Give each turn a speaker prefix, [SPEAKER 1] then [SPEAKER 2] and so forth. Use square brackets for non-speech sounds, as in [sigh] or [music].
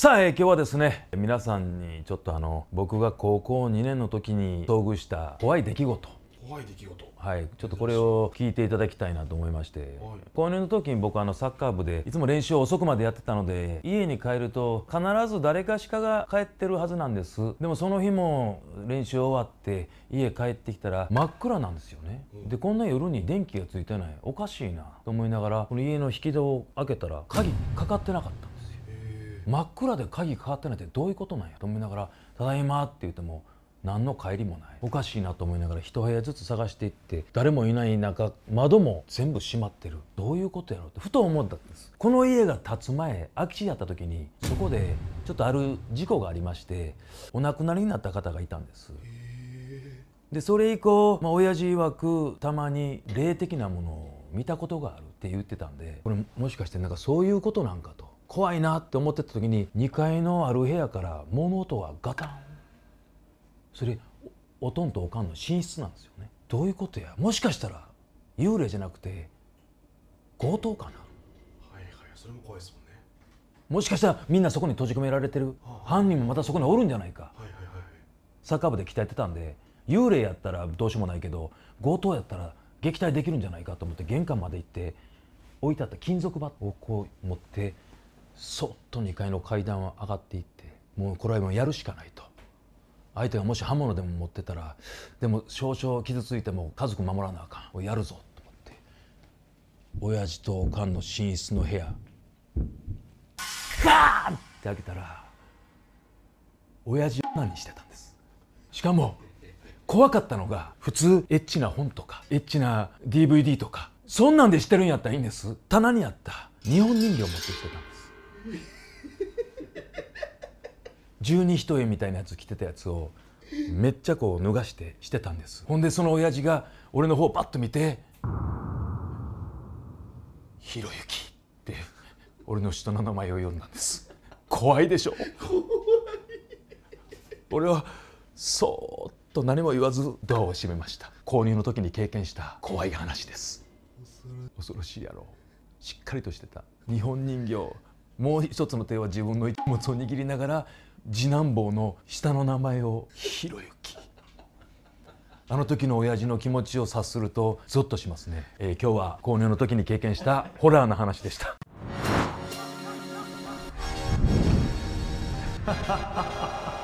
[SPEAKER 1] さあ、えー、今日はですね皆さんにちょっとあの僕が高校2年の時に遭遇した怖い出来事怖い出来事はいちょっとこれを聞いていただきたいなと思いまして、はい、高2の時に僕あのサッカー部でいつも練習を遅くまでやってたので家に帰ると必ず誰かしかが帰ってるはずなんですでもその日も練習終わって家帰ってきたら真っ暗なんですよね、うん、でこんな夜に電気がついてないおかしいなと思いながらこの家の引き戸を開けたら鍵かかってなかった真っ暗で鍵かかってないってどういうことなんやと思いながら「ただいま」って言っても何の帰りもないおかしいなと思いながら一部屋ずつ探していって誰もいない中窓も全部閉まってるどういうことやろうってふと思ったんですこの家が建つ前空き地やった時にそこでちょっとある事故がありましてお亡くなりになった方がいたんですでそれ以降、まあ、親父曰くたまに霊的なものを見たことがあるって言ってたんでこれもしかしてなんかそういうことなんかと怖いなって思ってた時に2階のある部屋から物音がガタンそれおとんとおかんの寝室なんですよねどういうことやもしかしたら幽霊じゃなくて強盗かなはいはいそれも怖いですもんねもしかしたらみんなそこに閉じ込められてる、はあ、犯人もまたそこにおるんじゃないか、はいはいはい、サッカー部で鍛えてたんで幽霊やったらどうしようもないけど強盗やったら撃退できるんじゃないかと思って玄関まで行って置いてあった金属バットをこう持ってそっと2階の階段を上がっていってもうこれはもうやるしかないと相手がもし刃物でも持ってたらでも少々傷ついても家族守らなあかんやるぞと思って親父とおかんの寝室の部屋ガーンって開けたら親父何してたんですしかも怖かったのが普通エッチな本とかエッチな DVD とかそんなんでしてるんやったらいいんです棚にあった日本人形を持ってきてたんです十二一重みたいなやつ着てたやつをめっちゃこう脱がしてしてたんですほんでその親父が俺の方パッと見て「ひろゆき」って俺の人の名前を呼んだんです怖いでしょ怖い俺はそーっと何も言わずドアを閉めました購入の時に経験した怖い話です恐ろしいやろしっかりとしてた日本人形もう一つの手は自分の一物を握りながら次男坊の下の名前を「ひろゆき」あの時の親父の気持ちを察するとゾッとしますね、えー、今日は購入の時に経験したホラーの話でした Ha [laughs] ha